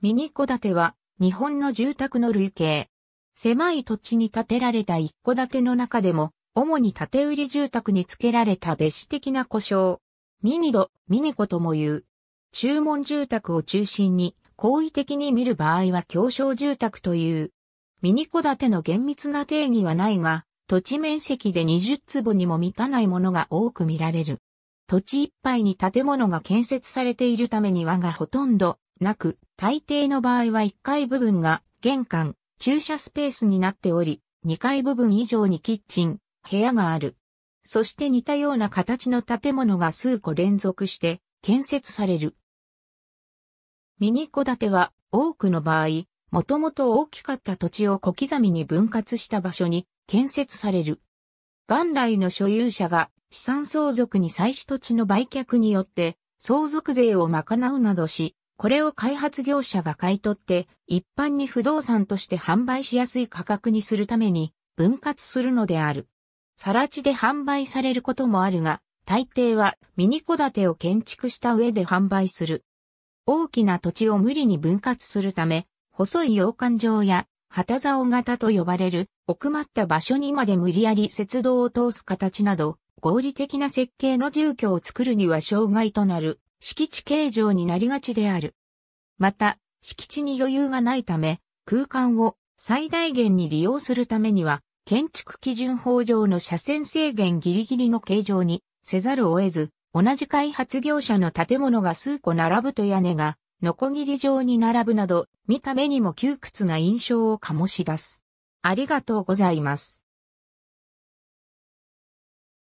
ミニ戸建ては日本の住宅の類型。狭い土地に建てられた一戸建ての中でも、主に建売り住宅に付けられた別紙的な故障。ミニド、ミニコとも言う。注文住宅を中心に、好意的に見る場合は狭小住宅という。ミニ戸建ての厳密な定義はないが、土地面積で20坪にも満たないものが多く見られる。土地いっぱいに建物が建設されているためにはがほとんどなく、大抵の場合は1階部分が玄関、駐車スペースになっており、2階部分以上にキッチン、部屋がある。そして似たような形の建物が数個連続して建設される。ミニ戸建ては多くの場合、もともと大きかった土地を小刻みに分割した場所に建設される。元来の所有者が資産相続に再始土地の売却によって相続税を賄うなどし、これを開発業者が買い取って一般に不動産として販売しやすい価格にするために分割するのである。更地で販売されることもあるが、大抵はミニ戸建てを建築した上で販売する。大きな土地を無理に分割するため、細い洋館場や旗竿型と呼ばれる奥まった場所にまで無理やり雪道を通す形など、合理的な設計の住居を作るには障害となる敷地形状になりがちである。また、敷地に余裕がないため、空間を最大限に利用するためには、建築基準法上の車線制限ギリギリの形状にせざるを得ず、同じ開発業者の建物が数個並ぶと屋根が、ノコギリ状に並ぶなど、見た目にも窮屈な印象を醸し出す。ありがとうございます。